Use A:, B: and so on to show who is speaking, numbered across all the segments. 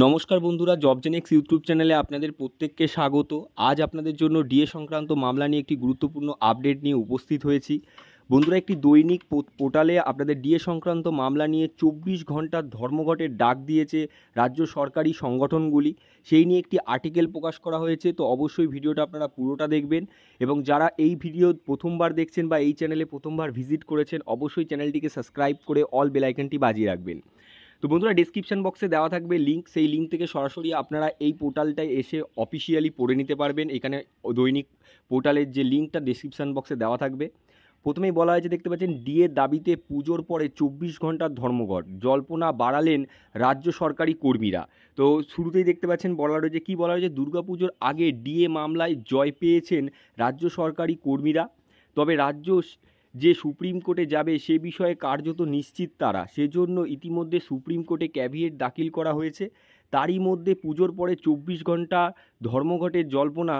A: নমস্কার বন্ধুরা জবজেনেক্স ইউটিউব চ্যানেলে আপনাদের প্রত্যেককে স্বাগত আজ আপনাদের জন্য ডিএ সংক্রান্ত মামলা নিয়ে একটি গুরুত্বপূর্ণ আপডেট নিয়ে উপস্থিত হয়েছি বন্ধুরা একটি দৈনিক পোর্টালে আপনাদের ডিএ সংক্রান্ত মামলা নিয়ে চব্বিশ ঘন্টার ধর্মঘটের ডাক দিয়েছে রাজ্য সরকারি সংগঠনগুলি সেই নিয়ে একটি আর্টিকেল প্রকাশ করা হয়েছে তো অবশ্যই ভিডিওটা আপনারা পুরোটা দেখবেন এবং যারা এই ভিডিও প্রথমবার দেখছেন বা এই চ্যানেলে প্রথমবার ভিজিট করেছেন অবশ্যই চ্যানেলটিকে সাবস্ক্রাইব করে অল বেলাইকনটি বাজিয়ে রাখবেন তো বন্ধুরা ডিসক্রিপশান বক্সে দেওয়া থাকবে লিঙ্ক সেই লিঙ্ক থেকে সরাসরি আপনারা এই পোর্টালটায় এসে অফিসিয়ালি পড়ে নিতে পারবেন এখানে দৈনিক পোর্টালের যে লিঙ্কটা ডিসক্রিপশান বক্সে দেওয়া থাকবে প্রথমেই বলা হয়েছে দেখতে পাচ্ছেন ডিএ দাবিতে পুজোর পরে চব্বিশ ঘন্টার ধর্মঘট জল্পনা বাড়ালেন রাজ্য সরকারি কর্মীরা তো শুরুতেই দেখতে পাচ্ছেন বলা রয়েছে কী বলা হয়েছে দুর্গাপুজোর আগে ডিএ মামলায় জয় পেয়েছেন রাজ্য সরকারি কর্মীরা তবে রাজ্য যে সুপ্রিম কোর্টে যাবে সে বিষয়ে কার্যত নিশ্চিত তারা সেজন্য ইতিমধ্যে সুপ্রিম কোর্টে ক্যাভিয়েট দাখিল করা হয়েছে তারই মধ্যে পুজোর পরে চব্বিশ ঘন্টা ধর্মঘটের জল্পনা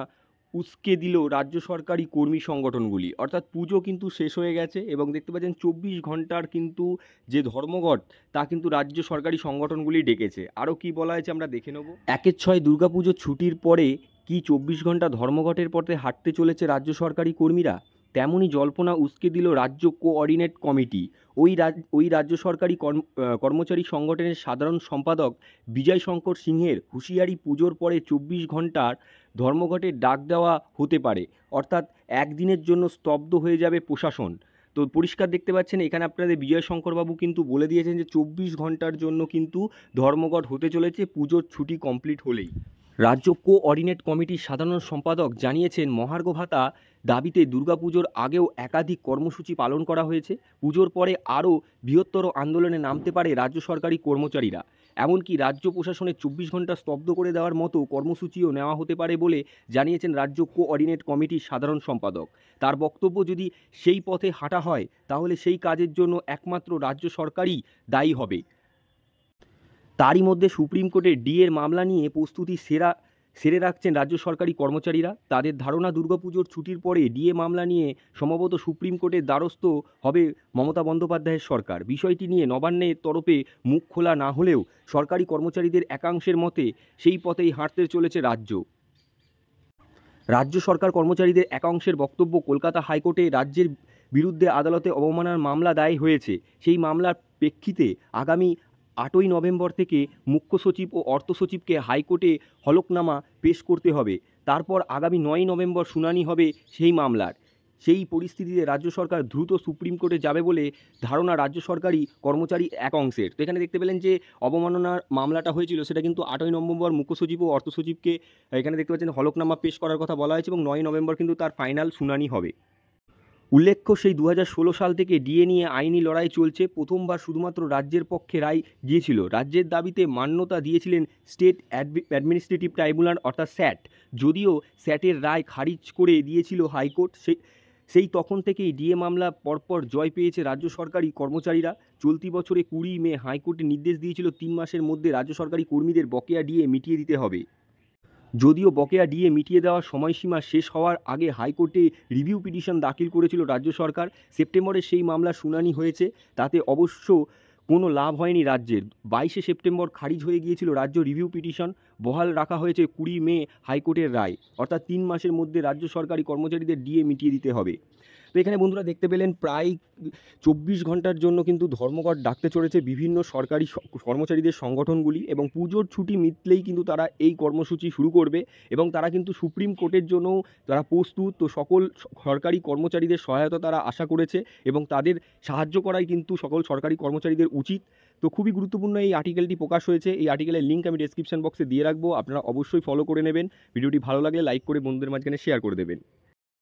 A: উস্কে দিল রাজ্য সরকারি কর্মী সংগঠনগুলি অর্থাৎ পুজো কিন্তু শেষ হয়ে গেছে এবং দেখতে পাচ্ছেন চব্বিশ ঘন্টার কিন্তু যে ধর্মঘট তা কিন্তু রাজ্য সরকারি সংগঠনগুলি ডেকেছে আরও কি বলা হয়েছে আমরা দেখে নেব একের ছয় দুর্গাপুজো ছুটির পরে কি চব্বিশ ঘন্টা ধর্মঘটের পথে হাঁটতে চলেছে রাজ্য সরকারি কর্মীরা তেমনই জল্পনা উসকে দিল রাজ্য কোঅর্ডিনেট কমিটি ওই রাজ ওই রাজ্য সরকারি কর্মচারী সংগঠনের সাধারণ সম্পাদক বিজয় শঙ্কর সিংহের হুঁশিয়ারি পুজোর পরে চব্বিশ ঘন্টার ধর্মঘটে ডাক দেওয়া হতে পারে অর্থাৎ একদিনের জন্য স্তব্ধ হয়ে যাবে প্রশাসন তো পরিষ্কার দেখতে পাচ্ছেন এখানে আপনাদের বিজয় শঙ্করবাবু কিন্তু বলে দিয়েছেন যে চব্বিশ ঘন্টার জন্য কিন্তু ধর্মঘট হতে চলেছে পুজোর ছুটি কমপ্লিট হলেই রাজ্য কোঅর্ডিনেট কমিটির সাধারণ সম্পাদক জানিয়েছেন মহার্ঘ ভাতা দাবিতে দুর্গাপুজোর আগেও একাধিক কর্মসূচি পালন করা হয়েছে পুজোর পরে আরও বৃহত্তর আন্দোলনে নামতে পারে রাজ্য সরকারি কর্মচারীরা এমনকি রাজ্য প্রশাসনের চব্বিশ ঘন্টা স্তব্ধ করে দেওয়ার মতো কর্মসূচিও নেওয়া হতে পারে বলে জানিয়েছেন রাজ্য কোঅর্ডিনেট কমিটির সাধারণ সম্পাদক তার বক্তব্য যদি সেই পথে হাঁটা হয় তাহলে সেই কাজের জন্য একমাত্র রাজ্য সরকারই দায়ী হবে তারই মধ্যে সুপ্রিম কোর্টের ডিএর মামলা নিয়ে প্রস্তুতি সেরা সেরে রাখছেন রাজ্য সরকারি কর্মচারীরা তাদের ধারণা দুর্গাপুজোর ছুটির পরে ডিএ মামলা নিয়ে সম্ভবত সুপ্রিম কোর্টের দ্বারস্থ হবে মমতা বন্দ্যোপাধ্যায়ের সরকার বিষয়টি নিয়ে নবান্নের তরফে মুখ খোলা না হলেও সরকারি কর্মচারীদের একাংশের মতে সেই পথেই হাঁটতে চলেছে রাজ্য রাজ্য সরকার কর্মচারীদের একাংশের বক্তব্য কলকাতা হাইকোর্টে রাজ্যের বিরুদ্ধে আদালতে অবমাননার মামলা দায়ী হয়েছে সেই মামলার প্রেক্ষিতে আগামী আটই নভেম্বর থেকে মুখ্য সচিব ও অর্থ সচিবকে হাইকোর্টে হলকনামা পেশ করতে হবে তারপর আগামী নয়ই নভেম্বর শুনানি হবে সেই মামলার সেই পরিস্থিতিতে রাজ্য সরকার দ্রুত সুপ্রিম কোর্টে যাবে বলে ধারণা রাজ্য সরকারি কর্মচারী এক অংশের তো এখানে দেখতে পেলেন যে অবমাননার মামলাটা হয়েছিল সেটা কিন্তু আটই নভেম্বর মুখ্য সচিব ও অর্থ সচিবকে এখানে দেখতে পাচ্ছেন হলকনামা পেশ করার কথা বলা হয়েছে এবং নয় নভেম্বর কিন্তু তার ফাইনাল শুনানি হবে উল্লেখ্য সেই দু সাল থেকে ডিএ নিয়ে আইনি লড়াই চলছে প্রথমবার শুধুমাত্র রাজ্যের পক্ষে রায় গিয়েছিল রাজ্যের দাবিতে মান্যতা দিয়েছিলেন স্টেট অ্যাডমিনিস্ট্রেটিভ ট্রাইব্যুনাল অর্থাৎ স্যাট যদিও স্যাটের রায় খারিজ করে দিয়েছিল হাইকোর্ট সেই সেই তখন থেকেই ডিএ মামলা পরপর জয় পেয়েছে রাজ্য সরকারি কর্মচারীরা চলতি বছরে কুড়ি মে হাইকোর্টে নির্দেশ দিয়েছিল তিন মাসের মধ্যে রাজ্য সরকারি কর্মীদের বকেয়া ডিএ মিটিয়ে দিতে হবে যদিও বকেয়া ডিএ মিটিয়ে দেওয়ার সময়সীমা শেষ হওয়ার আগে হাইকোর্টে রিভিউ পিটিশন দাখিল করেছিল রাজ্য সরকার সেপ্টেম্বরে সেই মামলা শুনানি হয়েছে তাতে অবশ্য কোনো লাভ হয়নি রাজ্যের বাইশে সেপ্টেম্বর খারিজ হয়ে গিয়েছিল রাজ্য রিভিউ পিটিশন বহাল রাখা হয়েছে কুড়ি মে হাইকোর্টের রায় অর্থাৎ তিন মাসের মধ্যে রাজ্য সরকারি কর্মচারীদের ডিএ মিটিয়ে দিতে হবে তো এখানে বন্ধুরা দেখতে পেলেন প্রায় চব্বিশ ঘন্টার জন্য কিন্তু ধর্মঘট ডাকতে চলেছে বিভিন্ন সরকারি কর্মচারীদের সংগঠনগুলি এবং পুজোর ছুটি মিটলেই কিন্তু তারা এই কর্মসূচি শুরু করবে এবং তারা কিন্তু সুপ্রিম কোর্টের জন্য তারা প্রস্তুত তো সকল সরকারি কর্মচারীদের সহায়তা তারা আশা করেছে এবং তাদের সাহায্য করাই কিন্তু সকল সরকারি কর্মচারীদের উচিত তো খুবই গুরুত্বপূর্ণ এই আর্টিকেলটি প্রকাশ হয়েছে এই আর্টিকেলের লিঙ্ক আমি ডেসক্রিপশন বক্সে দিয়ে রাখবো আপনারা অবশ্যই ফলো করে নেবেন ভিডিওটি ভালো লাগলে লাইক করে বন্ধুদের মাঝখানে শেয়ার করে দেবেন